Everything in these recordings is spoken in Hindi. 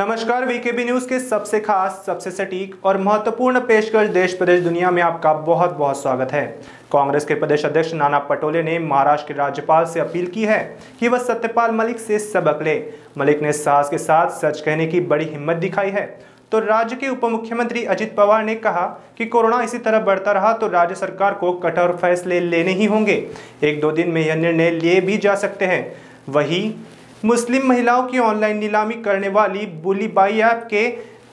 नमस्कार वीकेबी न्यूज के सबसे खास सबसे सटीक और महत्वपूर्ण पेशकश देश प्रदेश दुनिया में आपका बहुत बहुत स्वागत है कांग्रेस के प्रदेश अध्यक्ष नाना पटोले ने महाराष्ट्र के राज्यपाल से अपील की है कि वह सत्यपाल मलिक से सबक ले मलिक ने साहस के साथ सच कहने की बड़ी हिम्मत दिखाई है तो राज्य के उप मुख्यमंत्री अजित पवार ने कहा कि कोरोना इसी तरह बढ़ता रहा तो राज्य सरकार को कठोर फैसले लेने ही होंगे एक दो दिन में यह निर्णय लिए भी जा सकते हैं वही मुस्लिम महिलाओं की ऑनलाइन नीलामी करने वाली बुलीबाई ऐप के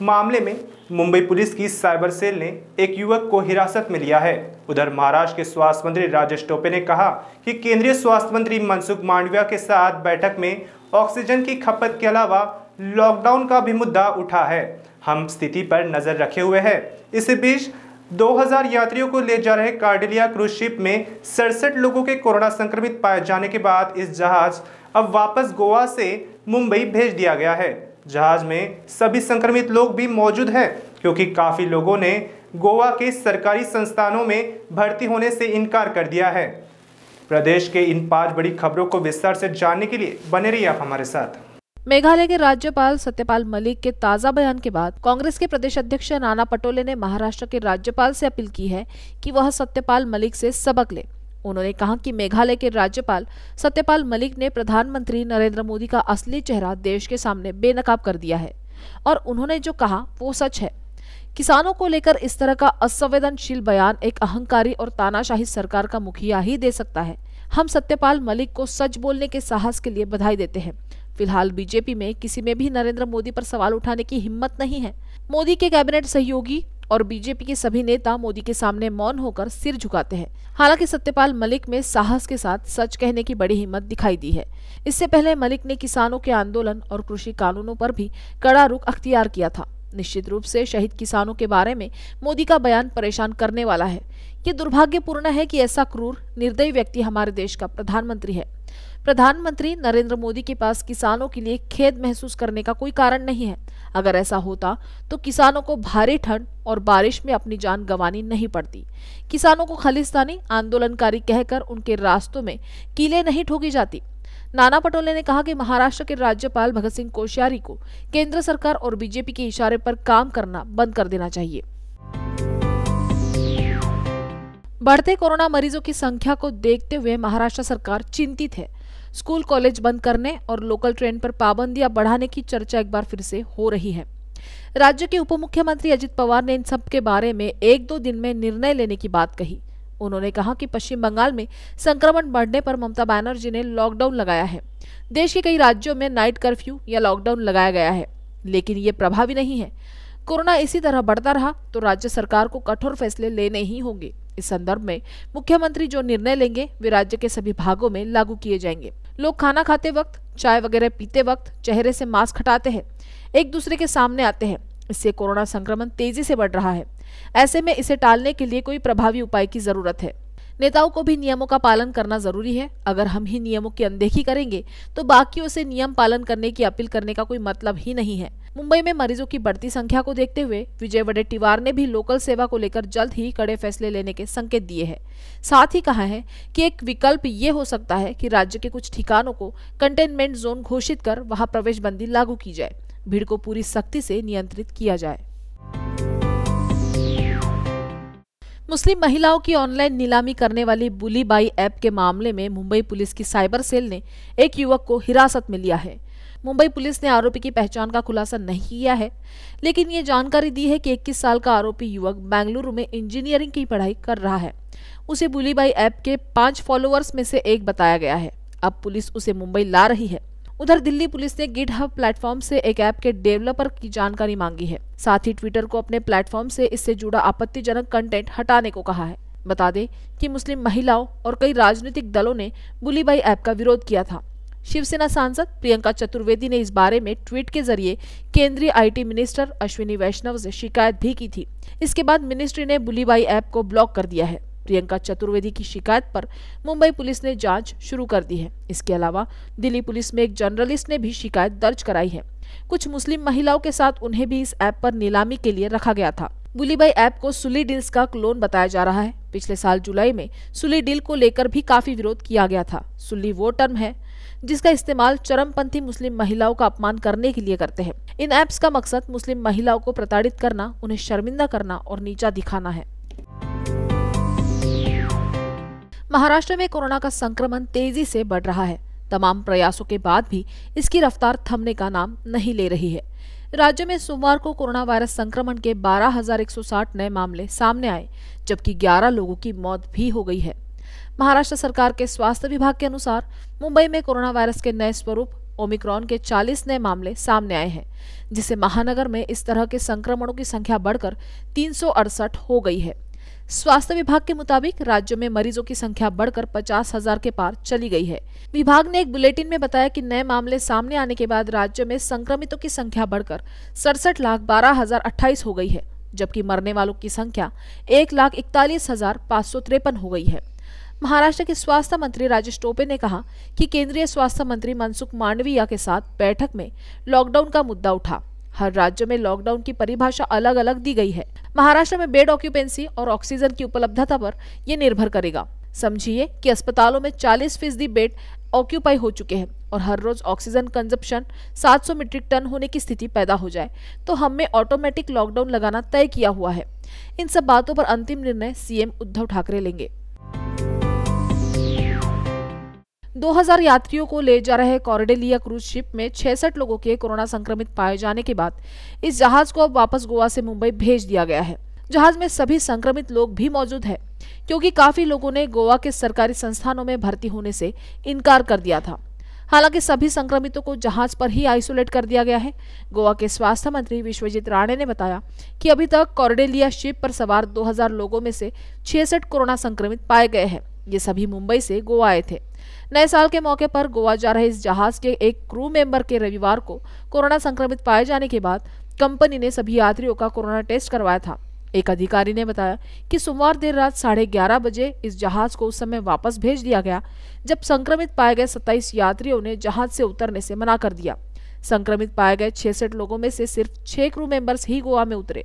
मामले में मुंबई पुलिस की साइबर सेल ने एक युवक को हिरासत में लिया है उधर महाराष्ट्र के स्वास्थ्य मंत्री राजेश टोपे ने कहा कि केंद्रीय स्वास्थ्य मंत्री मनसुख मांडविया के साथ बैठक में ऑक्सीजन की खपत के अलावा लॉकडाउन का भी मुद्दा उठा है हम स्थिति पर नजर रखे हुए हैं इसी बीच 2000 यात्रियों को ले जा रहे कार्डिलिया क्रूज शिप में सड़सठ लोगों के कोरोना संक्रमित पाए जाने के बाद इस जहाज अब वापस गोवा से मुंबई भेज दिया गया है जहाज में सभी संक्रमित लोग भी मौजूद हैं क्योंकि काफ़ी लोगों ने गोवा के सरकारी संस्थानों में भर्ती होने से इनकार कर दिया है प्रदेश के इन पांच बड़ी खबरों को विस्तार से जानने के लिए बने रहिए आप हमारे साथ मेघालय के राज्यपाल सत्यपाल मलिक के ताज़ा बयान के बाद कांग्रेस के प्रदेश अध्यक्ष नाना पटोले ने महाराष्ट्र के राज्यपाल से अपील की है कि वह सत्यपाल मलिक से सबक ले उन्होंने कहा कि मेघालय के राज्यपाल सत्यपाल मलिक ने प्रधानमंत्री नरेंद्र मोदी का असली चेहरा देश के सामने बेनकाब कर दिया है और उन्होंने जो कहा वो सच है किसानों को लेकर इस तरह का असंवेदनशील बयान एक अहंकारी और तानाशाही सरकार का मुखिया ही दे सकता है हम सत्यपाल मलिक को सच बोलने के साहस के लिए बधाई देते हैं फिलहाल बीजेपी में किसी में भी नरेंद्र मोदी पर सवाल उठाने की हिम्मत नहीं है मोदी के कैबिनेट सहयोगी और बीजेपी के सभी नेता मोदी के सामने मौन होकर सिर झुकाते हैं हालांकि सत्यपाल मलिक में साहस के साथ सच कहने की बड़ी हिम्मत दिखाई दी है इससे पहले मलिक ने किसानों के आंदोलन और कृषि कानूनों पर भी कड़ा रुख अख्तियार किया था निश्चित रूप से शहीद किसानों के बारे में मोदी का बयान परेशान करने वाला है ये दुर्भाग्यपूर्ण है कि ऐसा क्रूर निर्दयी व्यक्ति हमारे देश का प्रधानमंत्री है प्रधानमंत्री नरेंद्र मोदी के पास किसानों के लिए खेद महसूस करने का कोई कारण नहीं है अगर ऐसा होता तो किसानों को भारी ठंड और बारिश में अपनी जान गंवानी नहीं पड़ती किसानों को खालिस्तानी आंदोलनकारी कहकर उनके रास्तों में कीले नहीं ठोकी जाती नाना पटोले ने कहा कि महाराष्ट्र के राज्यपाल भगत सिंह कोश्यारी को केंद्र सरकार और बीजेपी के इशारे पर काम करना बंद कर देना चाहिए बढ़ते कोरोना मरीजों की संख्या को देखते हुए महाराष्ट्र सरकार चिंतित है स्कूल कॉलेज बंद करने और लोकल ट्रेन पर पाबंदियां बढ़ाने की चर्चा एक बार फिर से हो रही है राज्य के उप मुख्यमंत्री अजित पवार ने इन सब के बारे में एक दो दिन में निर्णय लेने की बात कही उन्होंने कहा कि पश्चिम बंगाल में संक्रमण बढ़ने पर ममता बैनर्जी ने लॉकडाउन लगाया है देश के कई राज्यों में नाइट कर्फ्यू या लॉकडाउन लगाया गया है लेकिन ये प्रभावी नहीं है कोरोना इसी तरह बढ़ता रहा तो राज्य सरकार को कठोर फैसले लेने ही होंगे इस संदर्भ में मुख्यमंत्री जो निर्णय लेंगे वे राज्य के सभी भागों में लागू किए जाएंगे लोग खाना खाते वक्त चाय वगैरह पीते वक्त चेहरे से मास्क हटाते हैं एक दूसरे के सामने आते हैं इससे कोरोना संक्रमण तेजी से बढ़ रहा है ऐसे में इसे टालने के लिए कोई प्रभावी उपाय की जरूरत है नेताओं को भी नियमों का पालन करना जरूरी है अगर हम ही नियमों की अनदेखी करेंगे तो बाकियों से नियम पालन करने की अपील करने का कोई मतलब ही नहीं है मुंबई में मरीजों की बढ़ती संख्या को देखते हुए विजय वडेट्टीवार ने भी लोकल सेवा को लेकर जल्द ही कड़े फैसले लेने के संकेत दिए हैं साथ ही कहा है कि एक विकल्प ये हो सकता है कि राज्य के कुछ ठिकानों को कंटेनमेंट जोन घोषित कर वहां प्रवेश बंदी लागू की जाए भीड़ को पूरी सख्ती से नियंत्रित किया जाए मुस्लिम महिलाओं की ऑनलाइन नीलामी करने वाली बुली बाई ऐप के मामले में मुंबई पुलिस की साइबर सेल ने एक युवक को हिरासत में लिया है मुंबई पुलिस ने आरोपी की पहचान का खुलासा नहीं किया है लेकिन ये जानकारी दी है कि इक्कीस साल का आरोपी युवक बेंगलुरु में इंजीनियरिंग की पढ़ाई कर रहा है उसे बुलीबाई ऐप के पांच फॉलोअर्स में से एक बताया गया है अब पुलिस उसे मुंबई ला रही है उधर दिल्ली पुलिस ने गिट हब प्लेटफॉर्म से एक ऐप के डेवलपर की जानकारी मांगी है साथ ही ट्विटर को अपने प्लेटफॉर्म से इससे जुड़ा आपत्तिजनक कंटेंट हटाने को कहा है बता दें कि मुस्लिम महिलाओं और कई राजनीतिक दलों ने बुलीबाई ऐप का विरोध किया था शिवसेना सांसद प्रियंका चतुर्वेदी ने इस बारे में ट्वीट के जरिए केंद्रीय आईटी मिनिस्टर अश्विनी वैष्णव से शिकायत भी की थी इसके बाद मिनिस्ट्री ने बुलीबाई ऐप को ब्लॉक कर दिया है प्रियंका चतुर्वेदी की शिकायत पर मुंबई पुलिस ने जांच शुरू कर दी है इसके अलावा दिल्ली पुलिस में एक जर्नलिस्ट ने भी शिकायत दर्ज कराई है कुछ मुस्लिम महिलाओं के साथ उन्हें भी इस ऐप पर नीलामी के लिए रखा गया था बुलीबाई ऐप को सुली डील्स का क्लोन बताया जा रहा है पिछले साल जुलाई में सुली डील को लेकर भी काफी विरोध किया गया था सुली वो टर्म है जिसका इस्तेमाल चरमपंथी मुस्लिम महिलाओं का अपमान करने के लिए करते हैं इन ऐप्स का मकसद मुस्लिम महिलाओं को प्रताड़ित करना उन्हें शर्मिंदा करना और नीचा दिखाना है महाराष्ट्र में कोरोना का संक्रमण तेजी से बढ़ रहा है तमाम प्रयासों के बाद भी इसकी रफ्तार थमने का नाम नहीं ले रही है राज्य में सोमवार को कोरोना वायरस संक्रमण के 12,160 नए मामले सामने आए जबकि 11 लोगों की मौत भी हो गई है महाराष्ट्र सरकार के स्वास्थ्य विभाग के अनुसार मुंबई में कोरोना वायरस के नए स्वरूप ओमिक्रॉन के 40 नए मामले सामने आए हैं जिससे महानगर में इस तरह के संक्रमणों की संख्या बढ़कर तीन हो गई है स्वास्थ्य विभाग के मुताबिक राज्य में मरीजों की संख्या बढ़कर पचास हजार के पार चली गई है विभाग ने एक बुलेटिन में बताया कि नए मामले सामने आने के बाद राज्य में संक्रमितों की संख्या बढ़कर सड़सठ लाख बारह हजार अट्ठाईस हो गई है जबकि मरने वालों की संख्या एक लाख इकतालीस हजार पाँच सौ तिरपन हो गई है महाराष्ट्र के स्वास्थ्य मंत्री राजेश टोपे ने कहा कि केंद्रीय स्वास्थ्य मंत्री मनसुख मांडविया के साथ बैठक में लॉकडाउन का मुद्दा उठा हर राज्य में लॉकडाउन की परिभाषा अलग अलग दी गई है महाराष्ट्र में बेड ऑक्यूपेंसी और ऑक्सीजन की उपलब्धता पर यह निर्भर करेगा समझिए कि अस्पतालों में 40 फीसदी बेड ऑक्यूपाई हो चुके हैं और हर रोज ऑक्सीजन कंजप्शन 700 मीट्रिक टन होने की स्थिति पैदा हो जाए तो हमें ऑटोमेटिक लॉकडाउन लगाना तय किया हुआ है इन सब बातों पर अंतिम निर्णय सीएम उद्धव ठाकरे लेंगे 2000 यात्रियों को ले जा रहे कॉरिडेलिया क्रूज शिप में 66 लोगों के कोरोना संक्रमित पाए जाने के बाद इस जहाज को अब वापस गोवा से मुंबई भेज दिया गया है जहाज में सभी संक्रमित लोग भी मौजूद है क्योंकि काफी लोगों ने गोवा के सरकारी संस्थानों में भर्ती होने से इनकार कर दिया था हालांकि सभी संक्रमितों को जहाज पर ही आइसोलेट कर दिया गया है गोवा के स्वास्थ्य मंत्री विश्वजीत राणे ने बताया कि अभी तक कॉर्डेलिया शिप पर सवार 2000 लोगों में से 66 कोरोना संक्रमित पाए गए हैं ये सभी मुंबई से गोवा आए थे नए साल के मौके पर गोवा जा रहे इस जहाज के एक क्रू मेंबर के रविवार को कोरोना संक्रमित पाए जाने के बाद कंपनी ने सभी यात्रियों का कोरोना टेस्ट करवाया था एक अधिकारी ने बताया कि सोमवार देर रात साढ़े ग्यारह बजे इस जहाज को उस समय वापस भेज दिया गया जब संक्रमित पाए गए सत्ताईस यात्रियों ने जहाज से उतरने से मना कर दिया संक्रमित पाए गए छियासठ लोगों में से सिर्फ छह क्रू मेंबर्स ही गोवा में उतरे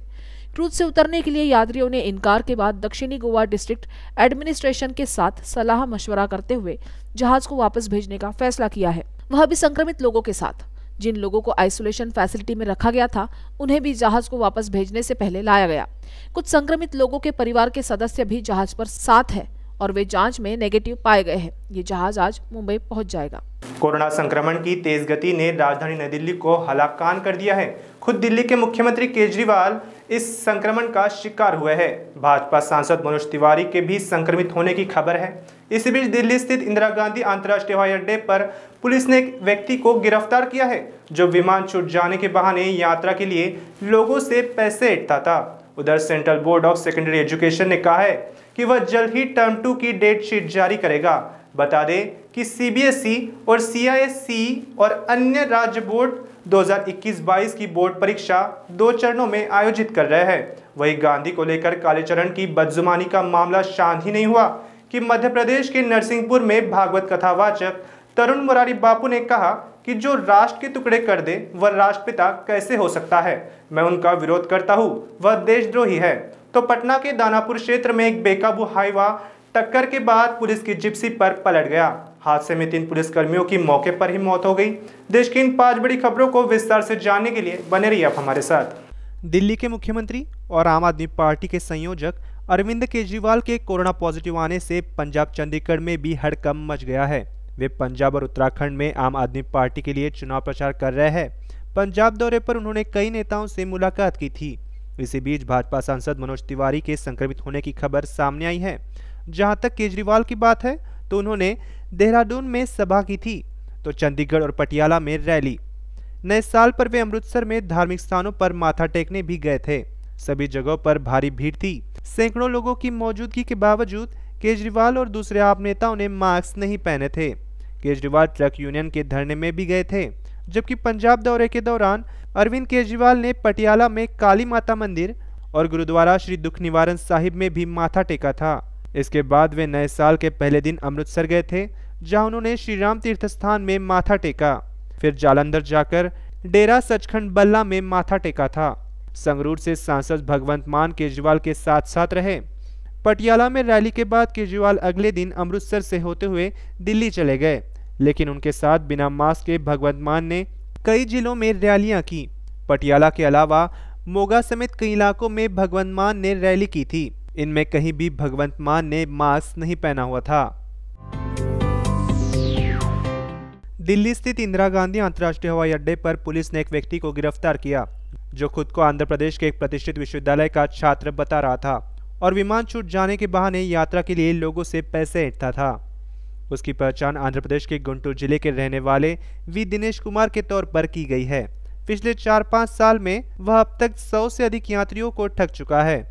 क्रूज से उतरने के लिए यात्रियों ने इनकार के बाद दक्षिणी गोवा डिस्ट्रिक्ट एडमिनिस्ट्रेशन के साथ सलाह मशवरा करते हुए जहाज को वापस भेजने का फैसला किया है वह भी संक्रमित लोगों के साथ जिन लोगों को आइसोलेशन फैसिलिटी में रखा गया था उन्हें भी जहाज को वापस भेजने से पहले लाया गया कुछ संक्रमित लोगों के परिवार के सदस्य भी जहाज पर साथ है और वे जांच में नेगेटिव पाए गए हैं ये जहाज आज मुंबई पहुंच जाएगा कोरोना संक्रमण की तेज गति ने राजधानी नई दिल्ली को हलाकान कर दिया है खुद दिल्ली के मुख्यमंत्री केजरीवाल इस संक्रमण का शिकार हुए हैं भाजपा सांसद मनोज तिवारी के भी संक्रमित होने की खबर है इसी बीच दिल्ली स्थित इंदिरा गांधी अंतर्राष्ट्रीय हवाई अड्डे पर पुलिस ने एक व्यक्ति को गिरफ्तार किया है जो विमान छूट जाने के बहाने यात्रा के लिए लोगों से पैसे ऐठता था उधर central board of secondary education ने कहा है कि वह जल्द ही टर्म टू की डेट शीट जारी करेगा बता दें कि सीबीएसई और सीआईएससी और अन्य राज्य बोर्ड 2021-22 की बोर्ड परीक्षा दो चरणों में आयोजित कर रहे हैं वहीं गांधी को लेकर कालेचरण की बदजुमानी का मामला शांत ही नहीं हुआ कि मध्य प्रदेश के नरसिंहपुर में भागवत कथावाचक तरुण मुरारी बापू ने कहा कि जो राष्ट्र के टुकड़े कर दे वह राष्ट्रपिता कैसे हो सकता है मैं उनका विरोध करता हूँ वह देशद्रोही है तो पटना के दानापुर क्षेत्र में एक बेकाबू हाईवा टक्कर के बाद पुलिस की जिप्सी पर पलट गया हादसे में तीन पुलिसकर्मियों की मौके पर ही मौत हो गई देश की इन पांच बड़ी खबरों को विस्तार से जानने के लिए बने रहिए आप हमारे साथ दिल्ली के मुख्यमंत्री और आम आदमी पार्टी के संयोजक अरविंद केजरीवाल के कोरोना पॉजिटिव आने से पंजाब चंडीगढ़ में भी हड़कम मच गया है वे पंजाब और उत्तराखंड में आम आदमी पार्टी के लिए चुनाव प्रचार कर रहे हैं पंजाब दौरे पर उन्होंने कई नेताओं से मुलाकात की थी इसी बीच भाजपा सांसद मनोज तिवारी के संक्रमित होने की खबर सामने आई है जहां तक केजरीवाल की बात है तो उन्होंने देहरादून में सभा की थी तो चंडीगढ़ और पटियाला में रैली नए साल पर वे अमृतसर में धार्मिक स्थानों पर माथा टेकने भी गए थे सभी जगहों पर भारी भीड़ थी सैकड़ों लोगों की मौजूदगी के बावजूद केजरीवाल और दूसरे आप नेताओं ने मास्क नहीं पहने थे केजरीवाल ट्रक यूनियन के धरने में भी गए थे जबकि पंजाब दौरे के दौरान अरविंद केजरीवाल ने पटियाला में काली माता मंदिर और गुरुद्वारा श्री दुख निवारण साहिब में भी माथा टेका था इसके बाद वे नए साल के पहले दिन अमृतसर गए थे जहां उन्होंने श्री राम तीर्थ स्थान में माथा टेका फिर जालंधर जाकर डेरा सचखंड बल्ला में माथा टेका था संगरूर से सांसद भगवंत मान केजरीवाल के साथ साथ रहे पटियाला में रैली के बाद केजरीवाल अगले दिन अमृतसर से होते हुए दिल्ली चले गए लेकिन उनके साथ बिना मास्क के भगवंत मान ने कई जिलों में रैलियां की पटियाला के अलावा मोगा समेत कई इलाकों में भगवंत मान ने रैली की थी इनमें कहीं भी भगवंत मान ने मास्क नहीं पहना हुआ था दिल्ली स्थित इंदिरा गांधी अंतर्राष्ट्रीय हवाई अड्डे पर पुलिस ने एक व्यक्ति को गिरफ्तार किया जो खुद को आंध्र प्रदेश के एक प्रतिष्ठित विश्वविद्यालय का छात्र बता रहा था और विमान छूट जाने के बहाने यात्रा के लिए लोगों से पैसे ऐंठता था उसकी पहचान आंध्र प्रदेश के गुंटूर जिले के रहने वाले वी दिनेश कुमार के तौर पर की गई है पिछले चार पाँच साल में वह अब तक सौ से अधिक यात्रियों को ठग चुका है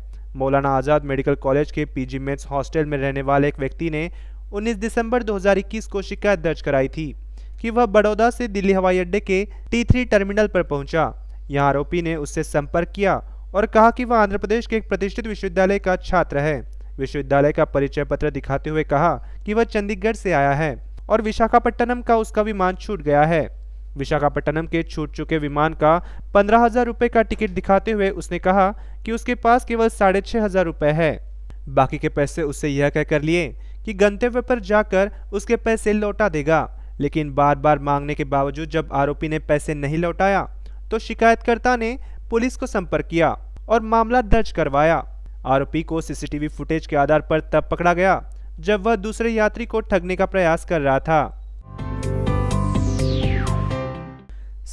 मौलाना आज़ाद मेडिकल कॉलेज के पीजी मेट्स हॉस्टल में रहने वाले एक व्यक्ति ने 19 दिसंबर 2021 को शिकायत दर्ज कराई थी कि वह बड़ौदा से दिल्ली हवाई अड्डे के टी टर्मिनल पर पहुंचा यहाँ आरोपी ने उससे संपर्क किया और कहा कि वह आंध्र प्रदेश के एक प्रतिष्ठित विश्वविद्यालय का छात्र है विश्वविद्यालय का परिचय पत्र दिखाते हुए कहा कि वह चंडीगढ़ से आया है और विशाखापट्टनम का उसका विमान छूट गया है विशाखापट्टनम के छूट चुके विमान का पंद्रह हजार रुपये का टिकट दिखाते हुए उसने कहा कि उसके पास केवल साढ़े छः हजार रुपये है बाकी के पैसे उससे यह कहकर लिए कि गंतव्य पर जाकर उसके पैसे लौटा देगा लेकिन बार बार मांगने के बावजूद जब आरोपी ने पैसे नहीं लौटाया तो शिकायतकर्ता ने पुलिस को संपर्क किया और मामला दर्ज करवाया आरोपी को सीसीटीवी फुटेज के आधार पर तब पकड़ा गया जब वह दूसरे यात्री को ठगने का प्रयास कर रहा था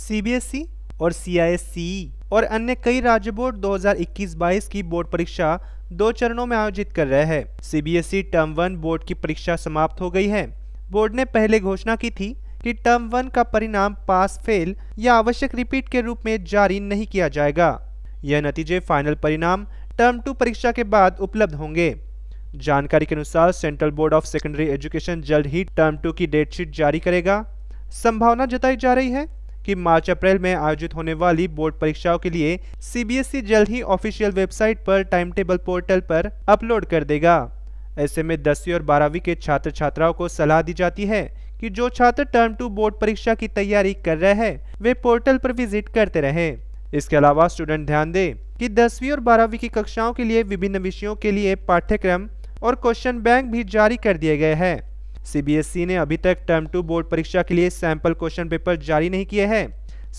सीबीएसई और सीआईएसई और अन्य कई राज्य बोर्ड 2021-22 की बोर्ड परीक्षा दो चरणों में आयोजित कर रहे हैं सीबीएसई टर्म वन बोर्ड की परीक्षा समाप्त हो गई है बोर्ड ने पहले घोषणा की थी कि टर्म वन का परिणाम पास फेल या आवश्यक रिपीट के रूप में जारी नहीं किया जाएगा यह नतीजे फाइनल परिणाम टर्म टू परीक्षा के बाद उपलब्ध होंगे जानकारी के अनुसार central board of secondary education जल्द ही टर्म टू की डेटशीट जारी करेगा संभावना जताई जा रही है कि मार्च अप्रैल में आयोजित होने वाली बोर्ड परीक्षाओं के लिए सीबीएसई जल्द ही ऑफिशियल वेबसाइट पर टाइम टेबल पोर्टल पर अपलोड कर देगा ऐसे में दसवीं और बारहवीं के छात्र छात्राओं को सलाह दी जाती है कि जो छात्र टर्म टू बोर्ड परीक्षा की तैयारी कर रहे हैं वे पोर्टल पर विजिट करते रहें इसके अलावा स्टूडेंट ध्यान दें कि दसवीं और बारहवीं की कक्षाओं के लिए विभिन्न विषयों के लिए पाठ्यक्रम और क्वेश्चन बैंक भी जारी कर दिए गए हैं सीबीएसई e ने अभी तक टर्म टू बोर्ड परीक्षा के लिए सैंपल क्वेश्चन पेपर जारी नहीं किए हैं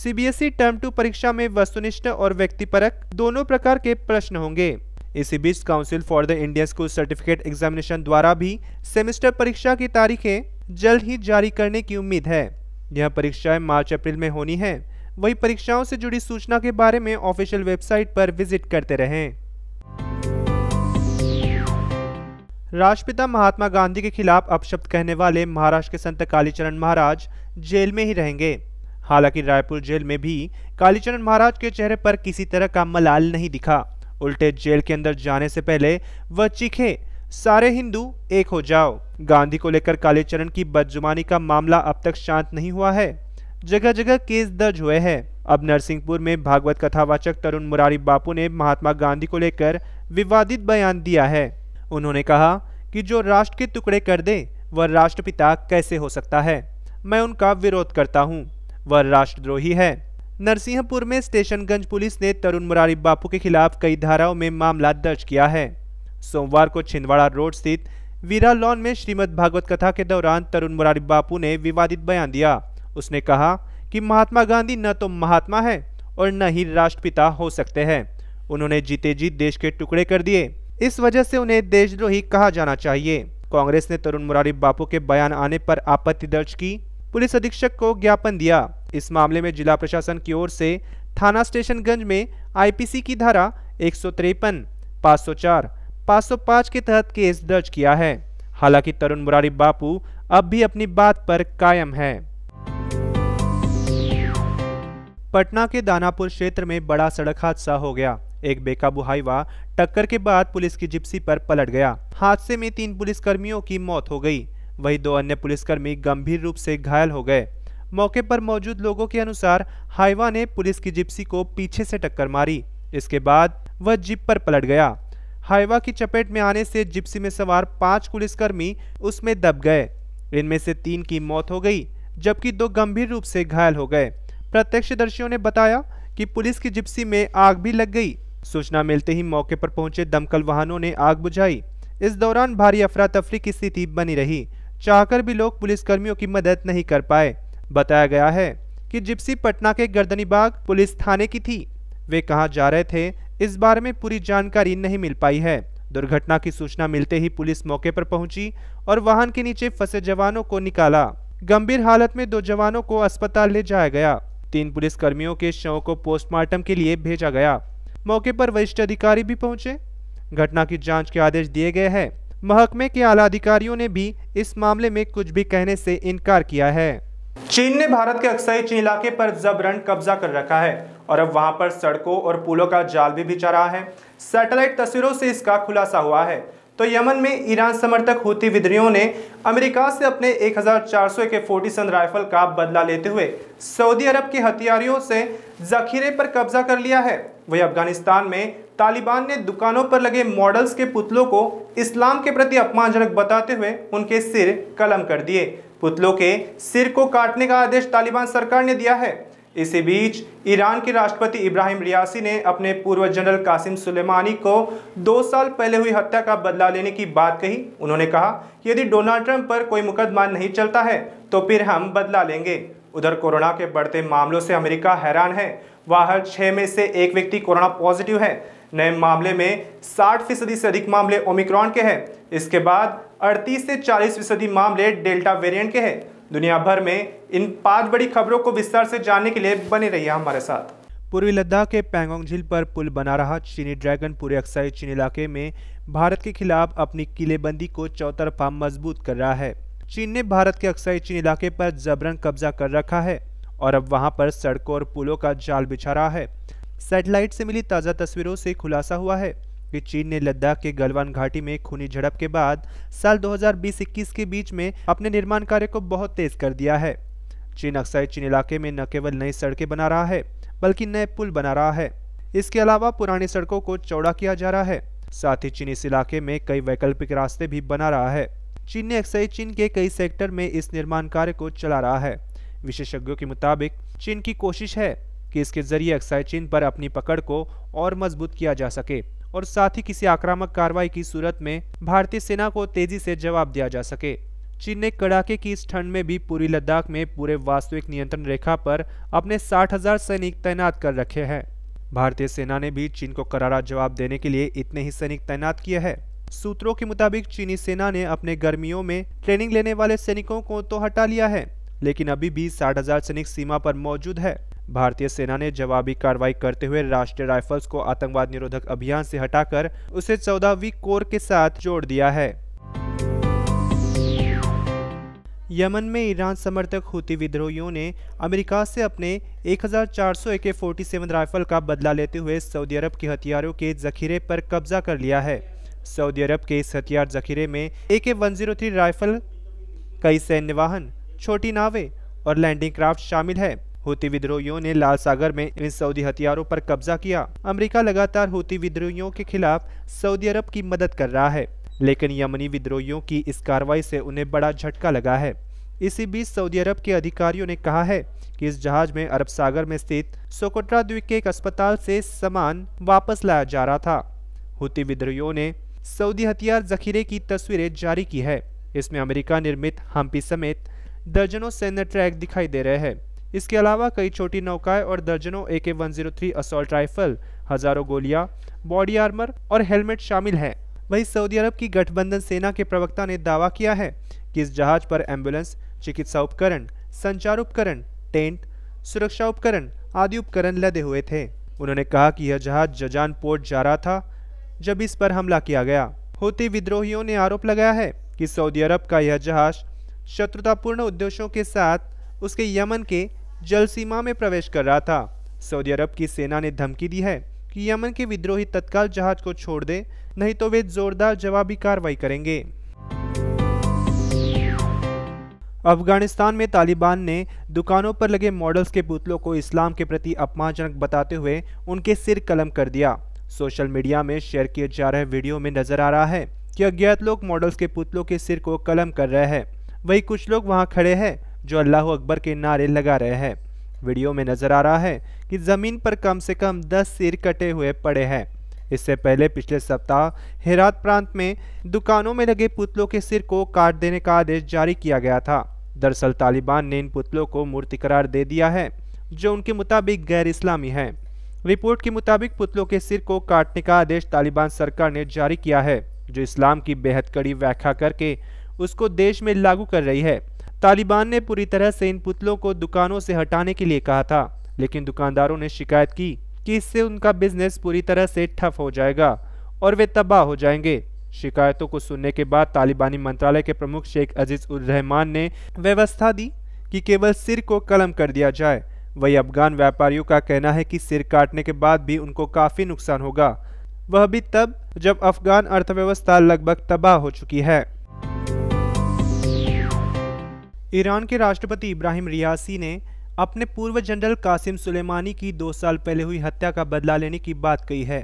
सीबीएसई टर्म टू परीक्षा में वस्तुनिष्ठ और व्यक्तिपरक दोनों प्रकार के प्रश्न होंगे इसी बीच council for the Indian school certificate examination द्वारा भी सेमेस्टर परीक्षा की तारीखें जल्द ही जारी करने की उम्मीद है यह परीक्षाएं मार्च अप्रैल में होनी है वही परीक्षाओं से जुड़ी सूचना के बारे में ऑफिशियल वेबसाइट पर विजिट करते रहें राष्ट्रपिता महात्मा गांधी के खिलाफ अपशब्द कहने वाले महाराष्ट्र के संत कालीचरण महाराज जेल में ही रहेंगे हालांकि रायपुर जेल में भी कालीचरण महाराज के चेहरे पर किसी तरह का मलाल नहीं दिखा उल्टे जेल के अंदर जाने से पहले वह चीखे सारे हिंदू एक हो जाओ गांधी को लेकर कालीचरण की बदजुमानी का मामला अब तक शांत नहीं हुआ है जगह जगह केस दर्ज हुए हैं अब नरसिंहपुर में भागवत कथावाचक तरुण मुरारी बापू ने महात्मा गांधी को लेकर विवादित बयान दिया है उन्होंने कहा कि जो राष्ट्र के टुकड़े कर दे वह राष्ट्रपिता कैसे हो सकता है मैं उनका विरोध करता हूँ वह राष्ट्रद्रोही है नरसिंहपुर में स्टेशनगंज पुलिस ने तरुण मुरारी बापू के खिलाफ कई धाराओं में मामला दर्ज किया है सोमवार को छिंदवाड़ा रोड स्थित वीरा लॉन में श्रीमद भागवत कथा के दौरान तरुण मुरारी बापू ने विवादित बयान दिया उसने कहा कि महात्मा गांधी न तो महात्मा है और न ही राष्ट्रपिता हो सकते हैं उन्होंने जीते जीत देश के टुकड़े कर दिए इस वजह से उन्हें देशद्रोही कहा जाना चाहिए कांग्रेस ने तरुण मुरारी बापू के बयान आने पर आपत्ति दर्ज की पुलिस अधीक्षक को ज्ञापन दिया इस मामले में जिला प्रशासन की ओर से थाना स्टेशनगंज में आईपीसी की धारा एक सौ तिरपन पाँच सौ चार पाँच सौ के तहत केस दर्ज किया है हालांकि तरुण मुरारी बापू अब भी अपनी बात पर कायम है पटना के दानापुर क्षेत्र में बड़ा सड़क हादसा हो गया एक बेकाबू हाईवा टक्कर के बाद पुलिस की जिप्सी पर पलट गया हादसे में तीन पुलिसकर्मियों की मौत हो गई वहीं दो अन्य पुलिसकर्मी गंभीर रूप से घायल हो गए मौके पर मौजूद लोगों के अनुसार हाइवा ने पुलिस की जिप्सी को पीछे से टक्कर मारी इसके बाद वह जिप पर पलट गया हाइवा की चपेट में आने से जिप्सी में सवार पांच पुलिसकर्मी उसमें दब गए इनमें से तीन की मौत हो गई जबकि दो गंभीर रूप से घायल हो गए प्रत्यक्षदर्शियों ने बताया कि पुलिस की जिप्सी में आग भी लग गई सूचना मिलते ही मौके पर पहुंचे दमकल वाहनों ने आग बुझाई इस दौरान भारी अफरा तफरी की स्थिति बनी रही चाहकर भी लोग पुलिसकर्मियों की मदद नहीं कर पाए बताया गया है कि जिप्सी पटना के गर्दनीबाग पुलिस थाने की थी वे कहाँ जा रहे थे इस बारे में पूरी जानकारी नहीं मिल पाई है दुर्घटना की सूचना मिलते ही पुलिस मौके पर पहुंची और वाहन के नीचे फंसे जवानों को निकाला गंभीर हालत में दो जवानों को अस्पताल ले जाया गया तीन पुलिस कर्मियों के शवों को पोस्टमार्टम के लिए भेजा गया मौके पर वरिष्ठ अधिकारी भी पहुंचे घटना की जांच के आदेश दिए गए हैं महकमे के आला अधिकारियों ने भी इस मामले में कुछ भी कहने से इनकार किया है चीन ने भारत के अक्सर चीन इलाके पर जबरन कब्जा कर रखा है और अब वहां पर सड़कों और पुलों का जाल भी बिछा रहा है सैटेलाइट तस्वीरों से इसका खुलासा हुआ है तो यमन में ईरान समर्थक होती विद्रोहियों ने अमेरिका से अपने 1400 के सन राइफल का बदला लेते हुए सऊदी अरब के हथियारियों से जखीरे पर कब्जा कर लिया है वही अफगानिस्तान में तालिबान ने दुकानों पर लगे मॉडल्स के पुतलों को इस्लाम के प्रति अपमानजनक बताते हुए उनके सिर कलम कर दिए पुतलों के सिर को काटने का आदेश तालिबान सरकार ने दिया है इसी बीच ईरान के राष्ट्रपति इब्राहिम रियासी ने अपने पूर्व जनरल कासिम सुलेमानी को दो साल पहले हुई हत्या का बदला लेने की बात कही उन्होंने कहा कि यदि डोनाल्ड ट्रंप पर कोई मुकदमा नहीं चलता है तो फिर हम बदला लेंगे उधर कोरोना के बढ़ते मामलों से अमेरिका हैरान है वहाँ हर छः में से एक व्यक्ति कोरोना पॉजिटिव है नए मामले में 60 फीसदी से अधिक मामले ओमिक्रॉन के हैं इसके बाद 38 से 40 फीसदी मामले डेल्टा वेरिएंट के हैं दुनिया भर में इन पांच बड़ी खबरों को विस्तार से जानने के लिए बने रहिए हमारे साथ पूर्वी लद्दाख के पैंगोंग झील पर पुल बना रहा चीनी ड्रैगन पूरे अक्साई चीन इलाके में भारत के खिलाफ अपनी किलेबंदी को चौतरफा मजबूत कर रहा है चीन ने भारत के अक्साई चीन इलाके पर जबरन कब्जा कर रखा है और अब वहां पर सड़कों और पुलों का जाल बिछा रहा है सैटेलाइट से मिली ताज़ा तस्वीरों से खुलासा हुआ है कि चीन ने लद्दाख के गलवान घाटी में खूनी झड़प के बाद साल 2020-21 के बीच में अपने निर्माण कार्य को बहुत तेज कर दिया है चीन अक्सर चीन इलाके में न केवल नई सड़कें बना रहा है बल्कि नए पुल बना रहा है इसके अलावा पुरानी सड़कों को चौड़ा किया जा रहा है साथ ही चीन इस इलाके में कई वैकल्पिक रास्ते भी बना रहा है चीन ने अक्सर चीन के कई सेक्टर में इस निर्माण कार्य को चला रहा है विशेषज्ञों के मुताबिक चीन की कोशिश है कि इसके जरिए अक्सर चीन पर अपनी पकड़ को और मजबूत किया जा सके और साथ ही किसी आक्रामक कार्रवाई की सूरत में भारतीय सेना को तेजी से जवाब दिया जा सके चीन ने कड़ाके की इस ठंड में भी पूरी लद्दाख में पूरे वास्तविक नियंत्रण रेखा पर अपने 60,000 सैनिक तैनात कर रखे हैं भारतीय सेना ने भी चीन को करारा जवाब देने के लिए इतने ही सैनिक तैनात किए हैं सूत्रों के मुताबिक चीनी सेना ने अपने गर्मियों में ट्रेनिंग लेने वाले सैनिकों को तो हटा लिया है लेकिन अभी भी साठ हजार सैनिक सीमा पर मौजूद है भारतीय सेना ने जवाबी कार्रवाई करते हुए राष्ट्रीय राइफल्स को आतंकवाद निरोधक अभियान से हटाकर उसे चौदहवीं कोर के साथ जोड़ दिया है यमन में ईरान समर्थक हुती विद्रोहियों ने अमेरिका से अपने 1400 एके 47 राइफल का बदला लेते हुए सऊदी अरब के हथियारों के जखीरे पर कब्जा कर लिया है सऊदी अरब के इस हथियार जखीरे में ए के वन राइफल कई सैन्य वाहन छोटी नावें और लैंडिंग क्राफ्ट शामिल है होती विद्रोहियों ने लाल सागर में इन सऊदी हथियारों पर कब्जा किया अमेरिका लगातार हूती विद्रोहियों के खिलाफ सऊदी अरब की मदद कर रहा है लेकिन यमनी विद्रोहियों की इस कार्रवाई से उन्हें बड़ा झटका लगा है इसी बीच सऊदी अरब के अधिकारियों ने कहा है कि इस जहाज में अरब सागर में स्थित सोकोट्रा द्वीप के एक अस्पताल से सामान वापस लाया जा रहा था हुती विद्रोहियों ने सऊदी हथियार जखीरे की तस्वीरें जारी की है इसमें अमेरिका निर्मित हम्पी समेत दर्जनों सैन्य ट्रैक दिखाई दे रहे हैं इसके अलावा कई छोटी नौकाएं और दर्जनों ए के वन असॉल्ट राइफल हजारों गोलियां, बॉडी आर्मर और हेलमेट शामिल हैं वहीं सऊदी अरब की गठबंधन सेना के प्रवक्ता ने दावा किया है कि इस जहाज पर एम्बुलेंस चिकित्सा उपकरण संचार उपकरण टेंट सुरक्षा उपकरण आदि उपकरण लदे हुए थे उन्होंने कहा कि यह जहाज जजान पोर्ट जा रहा था जब इस पर हमला किया गया होती विद्रोहियों ने आरोप लगाया है कि सऊदी अरब का यह जहाज शत्रुतापूर्ण उद्देश्यों के साथ उसके यमन के जल सीमा में प्रवेश कर रहा था सऊदी अरब की सेना ने धमकी दी है कि यमन के विद्रोही तत्काल जहाज को छोड़ दे नहीं तो वे जोरदार जवाबी कार्रवाई करेंगे अफगानिस्तान में तालिबान ने दुकानों पर लगे मॉडल्स के पुतलों को इस्लाम के प्रति अपमानजनक बताते हुए उनके सिर कलम कर दिया सोशल मीडिया में शेयर किए जा रहे वीडियो में नजर आ रहा है कि अज्ञात लोग मॉडल्स के पुतलों के सिर को कलम कर रहे हैं वही कुछ लोग वहां खड़े हैं जो अल्लाह अकबर के नारे लगा रहे हैं वीडियो में नज़र आ रहा है कि ज़मीन पर कम से कम दस सिर कटे हुए पड़े हैं इससे पहले पिछले सप्ताह हेरात प्रांत में दुकानों में लगे पुतलों के सिर को काट देने का आदेश जारी किया गया था दरअसल तालिबान ने इन पुतलों को मूर्ति करार दे दिया है जो उनके मुताबिक गैर इस्लामी है रिपोर्ट के मुताबिक पुतलों के सिर को काटने का आदेश तालिबान सरकार ने जारी किया है जो इस्लाम की बेहद कड़ी व्याख्या करके उसको देश में लागू कर रही है तालिबान ने पूरी तरह से इन पुतलों को दुकानों से हटाने के लिए कहा था लेकिन दुकानदारों ने शिकायत की कि इससे उनका बिजनेस पूरी तरह से ठप हो जाएगा और वे तबाह हो जाएंगे शिकायतों को सुनने के बाद तालिबानी मंत्रालय के प्रमुख शेख अजीज उर रहमान ने व्यवस्था दी कि केवल सिर को कलम कर दिया जाए वही अफगान व्यापारियों का कहना है कि सिर काटने के बाद भी उनको काफ़ी नुकसान होगा वह भी तब जब अफगान अर्थव्यवस्था लगभग तबाह हो चुकी है ईरान के राष्ट्रपति इब्राहिम रियासी ने अपने पूर्व जनरल कासिम सुलेमानी की दो साल पहले हुई हत्या का बदला लेने की बात कही है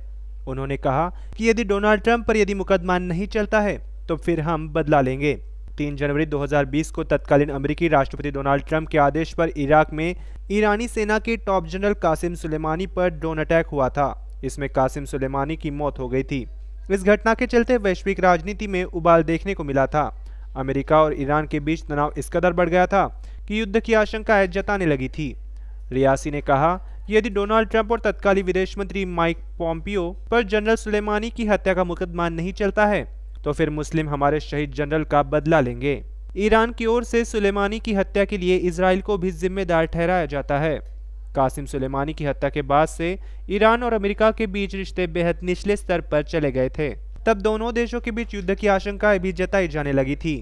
उन्होंने कहा कि यदि डोनाल्ड ट्रंप पर यदि मुकदमा नहीं चलता है तो फिर हम बदला लेंगे 3 जनवरी 2020 को तत्कालीन अमेरिकी राष्ट्रपति डोनाल्ड ट्रंप के आदेश पर इराक में ईरानी सेना के टॉप जनरल कासिम सुलेमानी पर ड्रोन अटैक हुआ था इसमें कासिम सुलेमानी की मौत हो गई थी इस घटना के चलते वैश्विक राजनीति में उबाल देखने को मिला था अमेरिका और ईरान के बीच तनाव इस कदर बढ़ गया था कि युद्ध की आशंका जताने लगी थी रियासी ने कहा यदि डोनाल्ड ट्रंप और तत्कालीन विदेश मंत्री माइक पॉम्पियो पर जनरल सुलेमानी की हत्या का मुकदमा नहीं चलता है तो फिर मुस्लिम हमारे शहीद जनरल का बदला लेंगे ईरान की ओर से सुलेमानी की हत्या के लिए इसराइल को भी जिम्मेदार ठहराया जाता है कासिम सुलेमानी की हत्या के बाद से ईरान और अमेरिका के बीच रिश्ते बेहद निचले स्तर पर चले गए थे तब दोनों देशों के बीच युद्ध की आशंकाएं भी जताई जाने लगी थी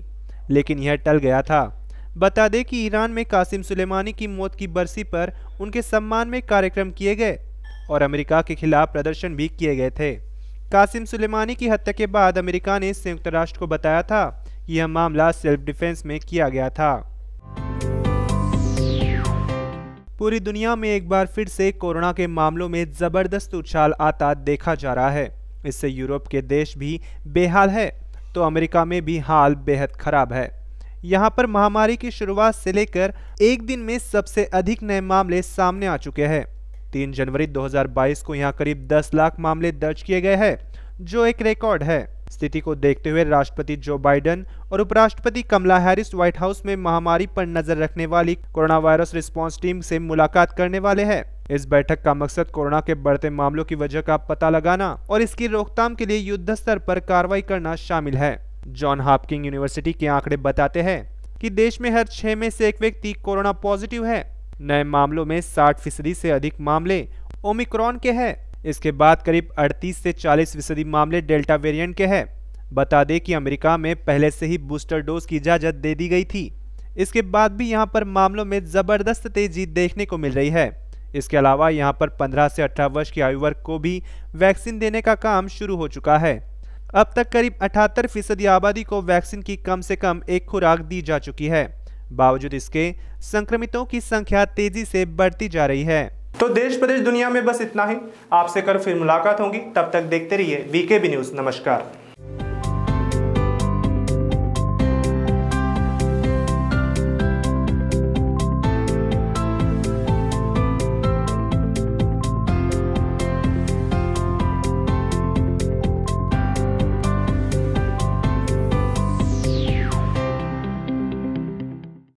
लेकिन यह टल गया था बता दें कि ईरान में कासिम सुलेमानी की मौत की बरसी पर उनके सम्मान में कार्यक्रम किए गए और अमेरिका के खिलाफ प्रदर्शन भी किए गए थे कासिम सुलेमानी की हत्या के बाद अमेरिका ने संयुक्त राष्ट्र को बताया था कि यह मामला सेल्फ डिफेंस में किया गया था पूरी दुनिया में एक बार फिर से कोरोना के मामलों में जबरदस्त उछाल आता देखा जा रहा है इससे यूरोप के देश भी बेहाल है तो अमेरिका में भी हाल बेहद खराब है यहाँ पर महामारी की शुरुआत से लेकर एक दिन में सबसे अधिक नए मामले सामने आ चुके हैं तीन जनवरी 2022 को यहाँ करीब 10 लाख मामले दर्ज किए गए हैं जो एक रिकॉर्ड है स्थिति को देखते हुए राष्ट्रपति जो बाइडन और उपराष्ट्रपति कमला हैरिस व्हाइट हाउस में महामारी पर नजर रखने वाली कोरोना वायरस रिस्पॉन्स टीम से मुलाकात करने वाले हैं इस बैठक का मकसद कोरोना के बढ़ते मामलों की वजह का पता लगाना और इसकी रोकथाम के लिए युद्ध स्तर पर कार्रवाई करना शामिल है जॉन हॉपकिंग यूनिवर्सिटी के आंकड़े बताते हैं कि देश में हर छह में से एक व्यक्ति कोरोना पॉजिटिव है नए मामलों में साठ फीसदी से अधिक मामले ओमिक्रॉन के हैं इसके बाद करीब 38 से 40 फीसदी मामले डेल्टा वेरिएंट के हैं बता दें कि अमेरिका में पहले से ही बूस्टर डोज की इजाज़त दे दी गई थी इसके बाद भी यहाँ पर मामलों में ज़बरदस्त तेजी देखने को मिल रही है इसके अलावा यहाँ पर 15 से 18 वर्ष की आयु वर्ग को भी वैक्सीन देने का काम शुरू हो चुका है अब तक करीब अठहत्तर फीसदी आबादी को वैक्सीन की कम से कम एक खुराक दी जा चुकी है बावजूद इसके संक्रमितों की संख्या तेजी से बढ़ती जा रही है तो देश प्रदेश दुनिया में बस इतना ही आपसे कर फिर मुलाकात होगी तब तक देखते रहिए वीके बी न्यूज़ नमस्कार